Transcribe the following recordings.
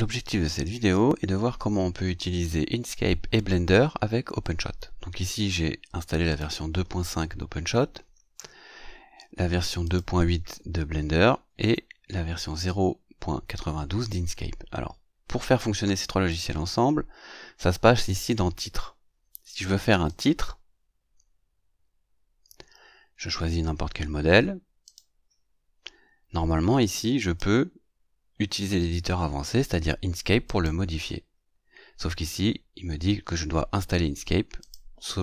L'objectif de cette vidéo est de voir comment on peut utiliser Inkscape et Blender avec OpenShot. Donc ici j'ai installé la version 2.5 d'OpenShot, la version 2.8 de Blender et la version 0.92 d'Inkscape. Alors pour faire fonctionner ces trois logiciels ensemble, ça se passe ici dans Titre. Si je veux faire un titre, je choisis n'importe quel modèle. Normalement ici je peux utiliser l'éditeur avancé, c'est-à-dire Inkscape, pour le modifier. Sauf qu'ici, il me dit que je dois installer Inkscape,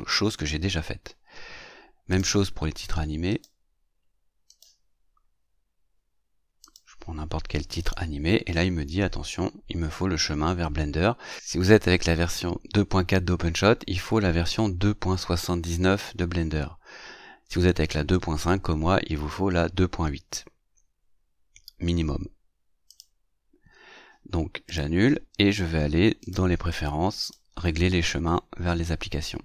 chose que j'ai déjà faite. Même chose pour les titres animés. Je prends n'importe quel titre animé, et là il me dit, attention, il me faut le chemin vers Blender. Si vous êtes avec la version 2.4 d'OpenShot, il faut la version 2.79 de Blender. Si vous êtes avec la 2.5 comme moi, il vous faut la 2.8 minimum. Donc j'annule et je vais aller dans les préférences, régler les chemins vers les applications.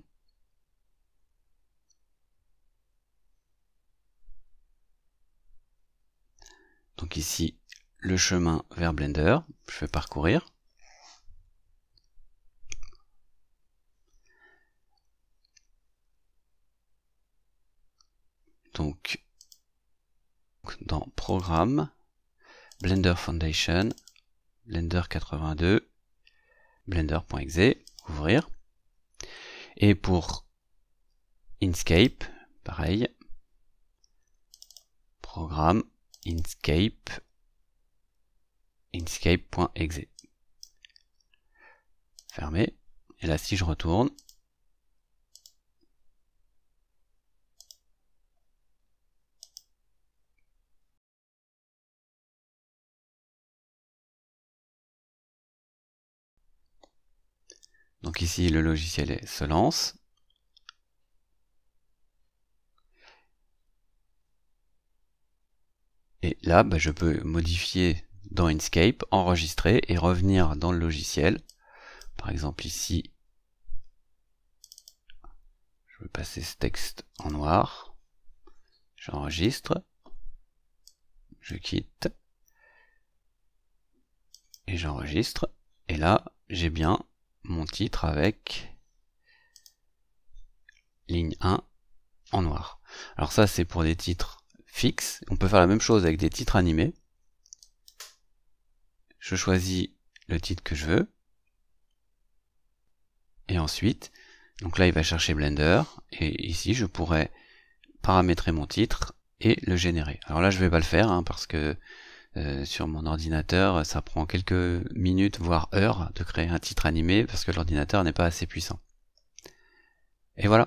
Donc ici, le chemin vers Blender, je vais parcourir. Donc, dans Programme, Blender Foundation, Blender 82, blender.exe, ouvrir. Et pour Inkscape, pareil, programme Inkscape, Inkscape.exe. Fermé. Et là, si je retourne, Donc ici, le logiciel se lance. Et là, bah, je peux modifier dans Inkscape, enregistrer et revenir dans le logiciel. Par exemple ici, je vais passer ce texte en noir. J'enregistre. Je quitte. Et j'enregistre. Et là, j'ai bien mon titre avec ligne 1 en noir. Alors ça c'est pour des titres fixes. On peut faire la même chose avec des titres animés. Je choisis le titre que je veux. Et ensuite, donc là il va chercher Blender. Et ici je pourrais paramétrer mon titre et le générer. Alors là je vais pas le faire hein, parce que euh, sur mon ordinateur, ça prend quelques minutes, voire heures, de créer un titre animé parce que l'ordinateur n'est pas assez puissant. Et voilà,